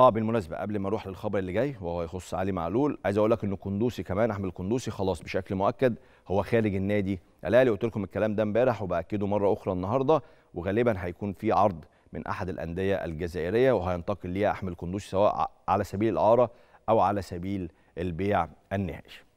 اه بالمناسبه قبل ما اروح للخبر اللي جاي وهو يخص علي معلول عايز اقول لك ان القندوسي كمان احمد القندوسي خلاص بشكل مؤكد هو خارج النادي الاهلي قلت لكم الكلام ده امبارح وباكده مره اخرى النهارده وغالبا هيكون في عرض من احد الانديه الجزائريه وهينتقل ليها احمد القندوسي سواء على سبيل الاعاره او على سبيل البيع النهائي